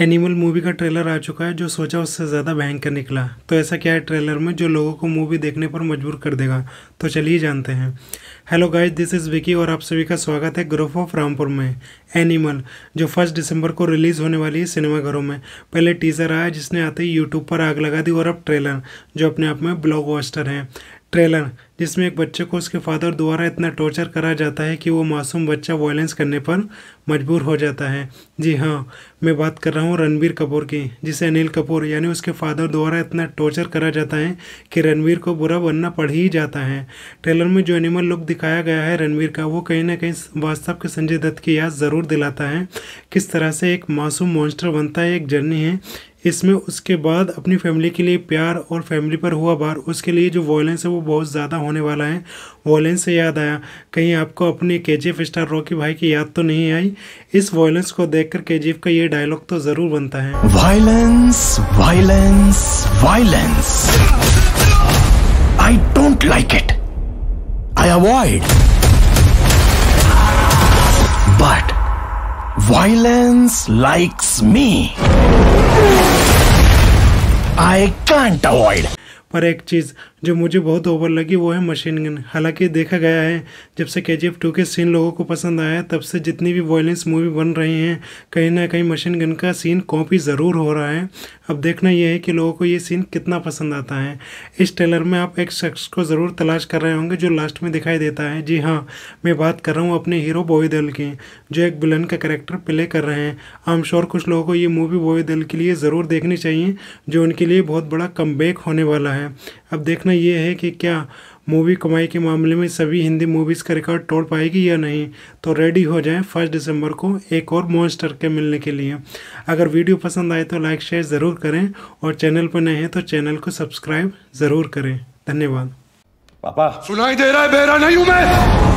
Animal movie का trailer आ चुका है जो सोचा उससे ज़्यादा भयंकर निकला तो ऐसा क्या है ट्रेलर में जो लोगों को मूवी देखने पर मजबूर कर देगा तो चलिए जानते हैं hello guys this is Vicky और आप सभी का स्वागत है ग्रोफ ऑफ रामपुर में एनिमल जो फर्स्ट दिसंबर को रिलीज़ होने वाली है सिनेमाघरों में पहले टीज़र आया जिसने आते ही यूट्यूब पर आग लगा दी और अब ट्रेलर जो अपने आप में ब्लॉक है ट्रेलर जिसमें एक बच्चे को उसके फादर द्वारा इतना टॉर्चर करा जाता है कि वो मासूम बच्चा वायलेंस करने पर मजबूर हो जाता है जी हाँ मैं बात कर रहा हूँ रणबीर कपूर की जिसे अनिल कपूर यानी उसके फादर द्वारा इतना टॉर्चर करा जाता है कि रणबीर को बुरा बनना पड़ ही जाता है ट्रेलर में जो एनिमल लुक दिखाया गया है रणबीर का वो कहीं ना कहीं वास्तव के संजय दत्त की याद ज़रूर दिलाता है किस तरह से एक मासूम मॉन्स्टर बनता है एक जर्नी है इसमें उसके बाद अपनी फैमिली के लिए प्यार और फैमिली पर हुआ बार उसके लिए जो वॉयलेंस है वो बहुत ज़्यादा होने वाला है वॉयलेंस से याद आया कहीं आपको अपने के जी एफ स्टार रॉकी भाई की याद तो नहीं आई इस वॉयलेंस को देखकर के जी एफ का ये डायलॉग तो ज़रूर बनता है violence violence violence I don't like it I avoid but violence likes me I can't avoid. पर एक चीज़ जो मुझे बहुत ओवर लगी वो है मशीन गन हालांकि देखा गया है जब से के जी एफ टू के सीन लोगों को पसंद आया तब से जितनी भी वॉयलेंस मूवी बन रही हैं कहीं ना कहीं मशीन गन का सीन कॉपी ज़रूर हो रहा है अब देखना यह है कि लोगों को ये सीन कितना पसंद आता है इस ट्रेलर में आप एक शख्स को ज़रूर तलाश कर रहे होंगे जो लास्ट में दिखाई देता है जी हाँ मैं बात कर रहा हूँ अपने हीरो बोई दल की जो एक विलन का करेक्टर प्ले कर रहे हैं आई एम श्योर कुछ लोगों को ये मूवी बोई दल के लिए ज़रूर देखनी चाहिए जो उनके लिए बहुत बड़ा कम होने वाला है अब देखना पूछना ये है कि क्या मूवी कमाई के मामले में सभी हिंदी मूवीज़ का रिकॉर्ड तोड़ पाएगी या नहीं तो रेडी हो जाएं फर्स्ट दिसंबर को एक और मॉन्स्टर के मिलने के लिए अगर वीडियो पसंद आए तो लाइक शेयर ज़रूर करें और चैनल पर नए हैं तो चैनल को सब्सक्राइब ज़रूर करें धन्यवाद पापा सुनाई दे रहा है बेरा नहीं हूँ मैं